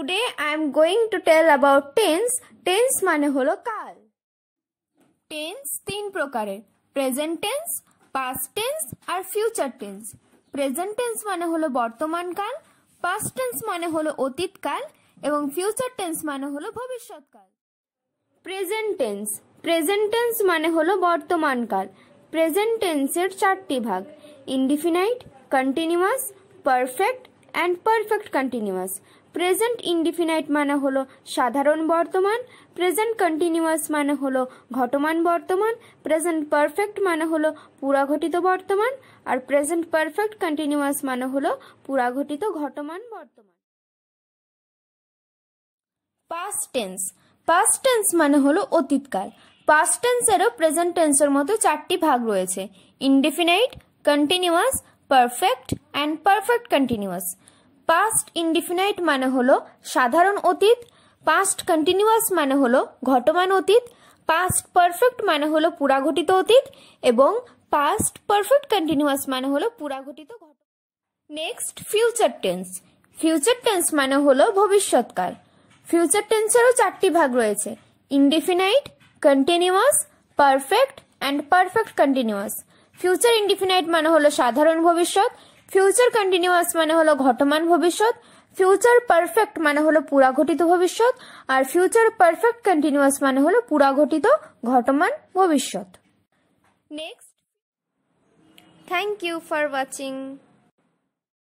today I am going to tell about tense tense মানে হলো কাল টেন্স তিন প্রকারের প্রেজেন্ট টেন্স পাস্ট টেন্স আর ফিউচার টেন্স প্রেজেন্ট টেন্স মানে হলো কাল পাস্ট টেন্স মানে হলো অতীতকাল এবং ফিউচার টেন্স মানে হলো ভবিষ্যৎকাল প্রেজেন্ট টেন্স প্রেজেন্ট টেন্স মানে হলো কাল প্রেজেন্ট টেন্সের চারটি ভাগ indefinite continuous perfect and perfect continuous present indefinite মানে হলো সাধারণ বর্তমান প্রেজেন্ট কন্টিনিউয়াস মানে হলো ঘটমান বর্তমান প্রেজেন্ট পারফেক্ট মানে হলো পুরাঘটিত বর্তমান আর প্রেজেন্ট পারফেক্ট কন্টিনিউয়াস মানে হলো পুরাঘটিত ঘটমান বর্তমান পাস্ট টেন্স পাস্ট টেন্স মানে হলো অতীতকাল পাস্ট টেন্সেরও প্রেজেন্ট টেন্সের মতো চারটি ভাগ রয়েছে indefinite continuous perfect and perfect continuous past indefinite মানে হলো সাধারণ অতীত পাস্ট কন্টিনিউয়াস মানে হলো ঘটমান অতীত পাস্ট পারফেক্ট মানে হলো পুরাঘটিত অতীত এবং পাস্ট পারফেক্ট কন্টিনিউয়াস মানে হলো পুরাঘটিত next future tense future tense মানে হলো ভবিষ্যৎকাল ফিউচার টেন্সেরও চারটি ভাগ রয়েছে indefinite continuous perfect and perfect continuous future indefinite মানে হলো সাধারণ ভবিষ্যৎ ফিউচার কন্টিনিউয়াস মানে হলো ঘটমান ভবিষ্যৎ ফিউচার পারফেক্ট মানে হলো পুরাঘটিত ভবিষ্যৎ আর ফিউচার পারফেক্ট কন্টিনিউয়াস মানে হলো ঘটিত ঘটমান ভবিষ্যৎ next thank you for watching